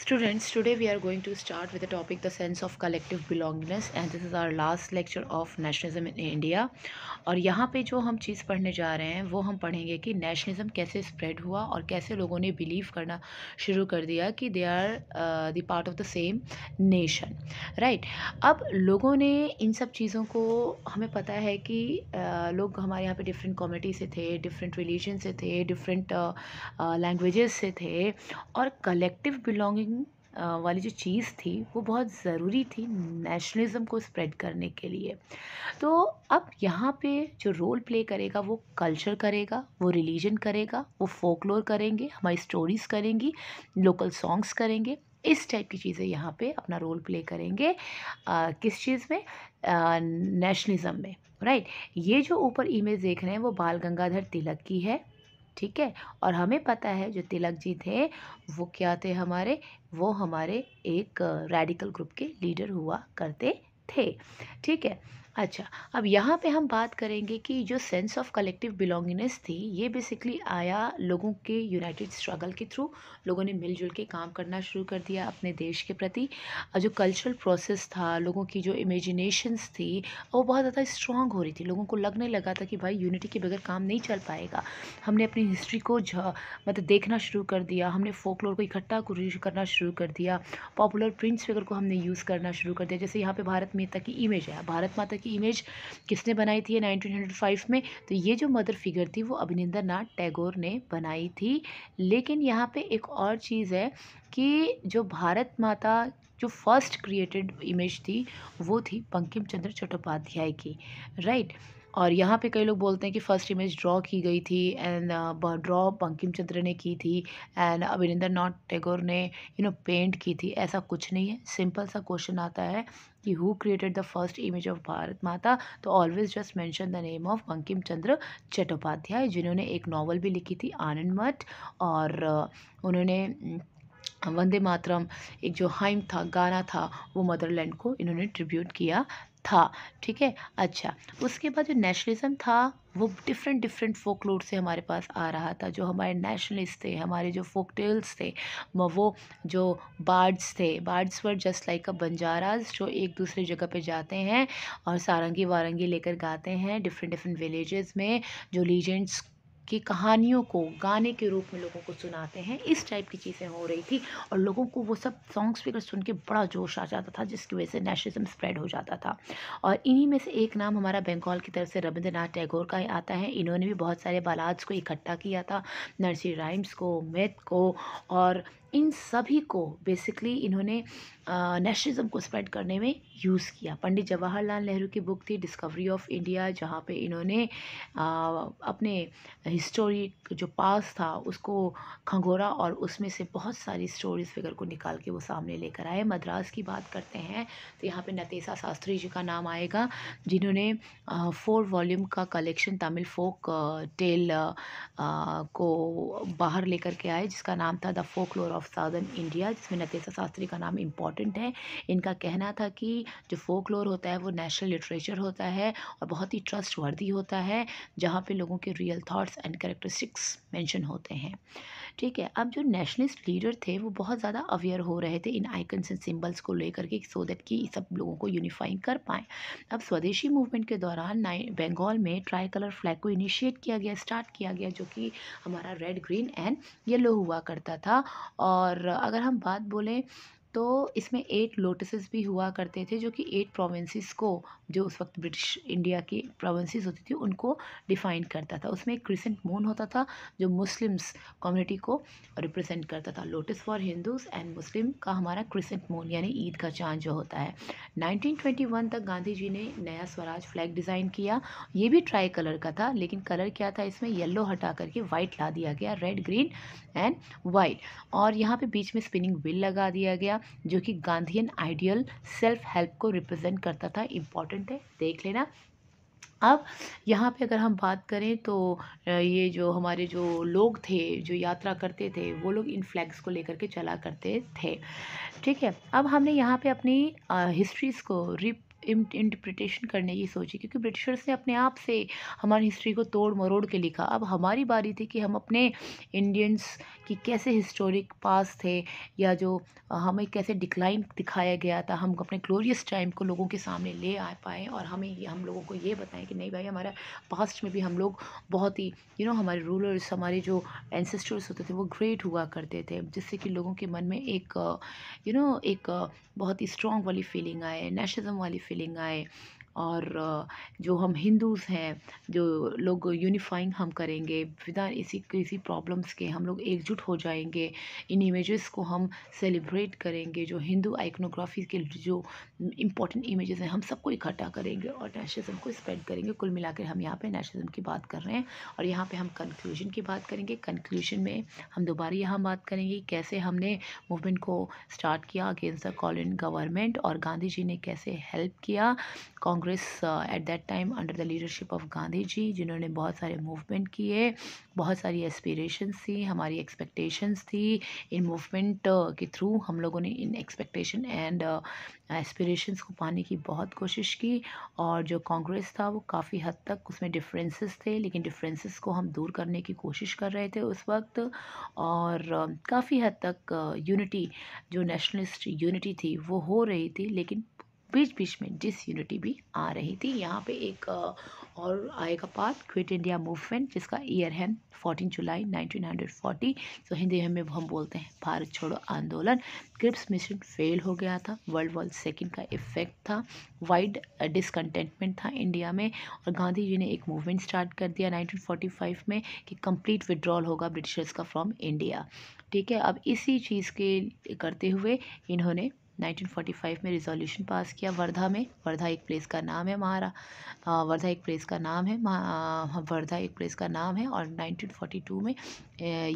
Students, today we are going to start with the topic the sense of collective belongingness and this is our last lecture of nationalism in India. और यहाँ पे जो हम चीज़ पढ़ने जा रहे हैं वो हम पढ़ेंगे कि नेशनलिज्म कैसे स्प्रेड हुआ और कैसे लोगों ने बिलीव करना शुरू कर दिया कि they are the part of the same nation right अब लोगों ने इन सब चीज़ों को हमें पता है कि लोग हमारे यहाँ पे डिफरेंट कम्युनिटी से थे डिफरेंट रिलीजन से थे डिफरेंट लैंग्वेजेस से थे और कलेक्टिव बिलोंगिंग वाली जो चीज़ थी वो बहुत ज़रूरी थी नेशनलिज़म को स्प्रेड करने के लिए तो अब यहाँ पे जो रोल प्ले करेगा वो कल्चर करेगा वो रिलीजन करेगा वो फोकलोर करेंगे हमारी स्टोरीज़ करेंगी लोकल सॉन्ग्स करेंगे इस टाइप की चीज़ें यहाँ पे अपना रोल प्ले करेंगे आ, किस चीज़ में नेशनलिज़म में राइट ये जो ऊपर इमेज देख रहे हैं वो बाल गंगाधर तिलक की है ठीक है और हमें पता है जो तिलक जी थे वो क्या थे हमारे वो हमारे एक रेडिकल ग्रुप के लीडर हुआ करते थे ठीक है अच्छा अब यहाँ पे हम बात करेंगे कि जो सेंस ऑफ कलेक्टिव बिलोंगिंगनेस थी ये बेसिकली आया लोगों के यूनाइटेड स्ट्रगल के थ्रू लोगों ने मिलजुल के काम करना शुरू कर दिया अपने देश के प्रति और जो कल्चरल प्रोसेस था लोगों की जो इमेजिनेशंस थी वो बहुत ज़्यादा स्ट्रॉन्ग हो रही थी लोगों को लगने लगा था कि भाई यूनिटी के बगैर काम नहीं चल पाएगा हमने अपनी हिस्ट्री को मतलब देखना शुरू कर दिया हमने फोक को इकट्ठा करना शुरू कर दिया पॉपुलर प्रिंट्स वगैरह को हमने यूज़ करना शुरू कर दिया जैसे यहाँ पर भारत माता की इमेज है भारत माता की की इमेज किसने बनाई थी 1905 में तो ये जो मदर फिगर थी वो अभिनेंद्र नाथ टैगोर ने बनाई थी लेकिन यहाँ पे एक और चीज़ है कि जो भारत माता जो फर्स्ट क्रिएटेड इमेज थी वो थी बंकिम चंद्र चट्टोपाध्याय की राइट right? और यहाँ पे कई लोग बोलते हैं कि फ़र्स्ट इमेज ड्रॉ की गई थी and draw uh, Bankim Chandra ने की थी एंड अभिनंदन नाथ टैगोर ने यू नो पेंट की थी ऐसा कुछ नहीं है सिंपल सा क्वेश्चन आता है कि who created the first image of Bharat Mata तो always just mention the name of Bankim Chandra Chattopadhyay जिन्होंने एक नावल भी लिखी थी आनंद मठ और uh, उन्होंने वंदे मातरम एक जो हाइम था गाना था वो मदरलैंड को इन्होंने ट्रिब्यूट किया था ठीक है अच्छा उसके बाद जो नेशनलिज़म था वो डिफरेंट डिफरेंट फोक लोड से हमारे पास आ रहा था जो हमारे नेशनलिस्ट थे हमारे जो फोक टेल्स थे वो जो बार्ड्स थे bards were just like a Banjaras जो एक दूसरे जगह पे जाते हैं और सारंगी वारंगी लेकर गाते हैं डिफरेंट डिफरेंट विलेजेस में जो लीजेंड्स की कहानियों को गाने के रूप में लोगों को सुनाते हैं इस टाइप की चीज़ें हो रही थी और लोगों को वो सब सॉन्ग्स वगैरह सुन के बड़ा जोश आ जाता था जिसकी वजह से नेशनलिज्म स्प्रेड हो जाता था और इन्हीं में से एक नाम हमारा बंगाल की तरफ से रविंद्रनाथ टैगोर का ही आता है इन्होंने भी बहुत सारे बालाज को इकट्ठा किया था नर्सी राइम्स को मेथ को और इन सभी को बेसिकली इन्होंने नेशनलिज्म को स्प्रेड करने में यूज़ किया पंडित जवाहरलाल नेहरू की बुक थी डिस्कवरी ऑफ इंडिया जहाँ पे इन्होंने आ, अपने हिस्टोरिक जो पास था उसको खंगोरा और उसमें से बहुत सारी स्टोरीज़ वगैरह को निकाल के वो सामने लेकर आए मद्रास की बात करते हैं तो यहाँ पे नतीसा शास्त्री जी का नाम आएगा जिन्होंने फोर वॉल्यूम का collection Tamil folk tale ah, को बाहर लेकर के आए जिसका नाम था the folk of southern India जिसमें नतीसा शास्त्री का नाम इम्पॉर्टेंट है इनका कहना था कि जो फोक लोर होता है वो नेशनल लिटरेचर होता है और बहुत ही ट्रस्ट वर्दी होता है जहाँ पर लोगों के real thoughts and characteristics mention होते हैं ठीक है अब जो नेशनलिस्ट लीडर थे वो बहुत ज़्यादा अवेयर हो रहे थे इन आइकन्स एंड सिम्बल्स को लेकर के सो दैट कि सब लोगों को यूनिफाइंग कर पाएँ अब स्वदेशी मूवमेंट के दौरान बंगाल में ट्राई कलर फ्लैग को इनिशिएट किया गया स्टार्ट किया गया जो कि हमारा रेड ग्रीन एंड येलो हुआ करता था और अगर हम बात बोलें तो इसमें एट लोटसेस भी हुआ करते थे जो कि एट प्रोविंसेस को जो उस वक्त ब्रिटिश इंडिया की प्रोविंसेस होती थी उनको डिफाइन करता था उसमें एक क्रिसेंट मून होता था जो मुस्लिम्स कम्युनिटी को रिप्रेजेंट करता था lotus for Hindus and Muslim का हमारा क्रिसेंट मून यानी ईद का चांद जो होता है नाइनटीन तक गांधी जी ने नया स्वराज फ्लैग डिज़ाइन किया ये भी ट्राई कलर का था लेकिन कलर क्या था इसमें येल्लो हटा करके वाइट ला दिया गया रेड ग्रीन एंड वाइट और यहाँ पर बीच में स्पिनिंग व्हील लगा दिया गया जो कि गांधीन आइडियल सेल्फ हेल्प को रिप्रेजेंट करता था इम्पॉर्टेंट है देख लेना अब यहाँ पे अगर हम बात करें तो ये जो हमारे जो लोग थे जो यात्रा करते थे वो लोग इन फ्लैग्स को लेकर के चला करते थे ठीक है अब हमने यहाँ पे अपनी हिस्ट्रीज़ को रिप इंटरप्रिटेशन करने की सोची क्योंकि ब्रिटिशर्स ने अपने आप से हमारी हिस्ट्री को तोड़ मरोड़ के लिखा अब हमारी बारी थी कि हम अपने इंडियंस की कैसे हिस्टोरिक पास थे या जो हमें कैसे डिक्लाइन दिखाया गया था हम अपने ग्लोरियस टाइम को लोगों के सामने ले आ पाए और हमें हम लोगों को ये बताएं कि नहीं भाई हमारा पास्ट में भी हम लोग बहुत ही यू you नो know, हमारे रूलर्स हमारे जो एंसेस्टर्स होते थे वो ग्रेट हुआ करते थे जिससे कि लोगों के मन में एक यू you नो know, एक बहुत ही स्ट्रॉन्ग वाली फीलिंग आए नेशनलिज्म वाली feeling ngay और जो हम हिंदूज़ हैं जो लोग यूनिफाइंग हम करेंगे विदा इसी किसी प्रॉब्लम्स के हम लोग एकजुट हो जाएंगे इन इमेजेस को हम सेलिब्रेट करेंगे जो हिंदू आइकनोग्राफी के जो इम्पोर्टेंट इमेजेस हैं हम सबको इकट्ठा करेंगे और नेशनलिज्म को स्प्रेड करेंगे कुल मिलाकर हम यहाँ पर नेशनलिज्म की बात कर रहे हैं और यहाँ पर हम कंक्लूजन की बात करेंगे कंक्लूजन में हम दोबारा यहाँ बात करेंगे कैसे हमने मूवमेंट को स्टार्ट किया अगेंस्ट द कॉलोन गवर्नमेंट और गांधी जी ने कैसे हेल्प किया Congress Congress at that time under the leadership of Gandhi ji जिन्होंने बहुत सारे मूवमेंट किए बहुत सारी एस्पिरेशंस थी हमारी एक्सपेक्टेशंस थी इन मूवमेंट के थ्रू हम लोगों ने इन एक्सपेक्टेशन एंड एस्पिरेशंस को पाने की बहुत कोशिश की और जो कांग्रेस था वो काफ़ी हद तक उसमें डिफरेंसेस थे लेकिन डिफरेंसेस को हम दूर करने की कोशिश कर रहे थे उस वक्त और काफ़ी हद तक यूनिटी जो नेशनलिस्ट यूनिटी थी वो हो रही थी लेकिन बीच बीच में डिस यूनिटी भी आ रही थी यहाँ पे एक और आएगा पार्ट क्विट इंडिया मूवमेंट जिसका ईयर है 14 जुलाई 1940 तो हिंदी में हम बोलते हैं भारत छोड़ो आंदोलन क्रिप्स मिशन फेल हो गया था वर्ल्ड वॉर सेकेंड का इफेक्ट था वाइड डिसकंटेंटमेंट था इंडिया में और गांधी जी ने एक मूवमेंट स्टार्ट कर दिया 1945 में कि कंप्लीट विड्रॉल होगा ब्रिटिशर्स का फ्रॉम इंडिया ठीक है अब इसी चीज़ के करते हुए इन्होंने 1945 में रिजोल्यूशन पास किया वर्धा में वर्धा एक प्लेस का नाम है हमारा वर्धा एक प्लेस का नाम है वर्धा एक प्लेस का नाम है और 1942 में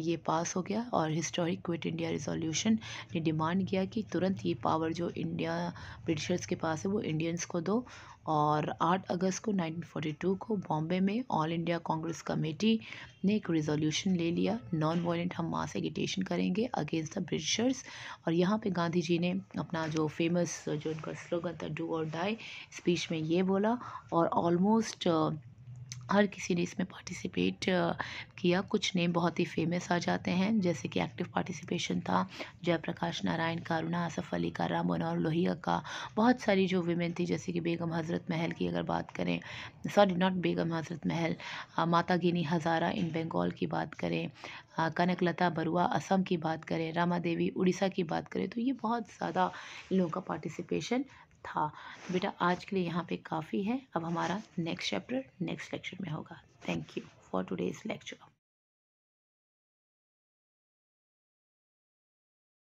ये पास हो गया और हिस्टोरिक क्विट इंडिया रिजोल्यूशन ने डिमांड किया कि तुरंत ये पावर जो इंडिया ब्रिटिशर्स के पास है वो इंडियंस को दो और 8 अगस्त को 1942 को बॉम्बे में ऑल इंडिया कांग्रेस कमेटी ने एक रिजोल्यूशन ले लिया नॉन वायलेंट हम मास एगिटेशन करेंगे अगेंस्ट द ब्रिटिशर्स और यहाँ पे गांधी जी ने अपना जो फेमस जो उनका स्लोगन था डू और डाई स्पीच में ये बोला और ऑलमोस्ट हर किसी ने इसमें पार्टिसिपेट किया कुछ नेम बहुत ही फेमस आ जाते हैं जैसे कि एक्टिव पार्टिसिपेशन था जयप्रकाश नारायण का रुना आसफ़ अली का राम मनोहर लोहिया का बहुत सारी जो वीमेन थी जैसे कि बेगम हज़रत महल की अगर बात करें सॉरी नॉट बेगम हज़रत महल माता गिनी हज़ारा इन बंगाल की बात करें कनकलता बरुआ असम की बात करें रामा देवी उड़ीसा की बात करें तो ये बहुत ज़्यादा इन लोगों का पार्टिसिपेशन था बेटा आज के लिए यहाँ पे काफ़ी है अब हमारा नेक्स्ट चैप्टर नेक्स्ट लेक्चर में होगा thank you for today's lecture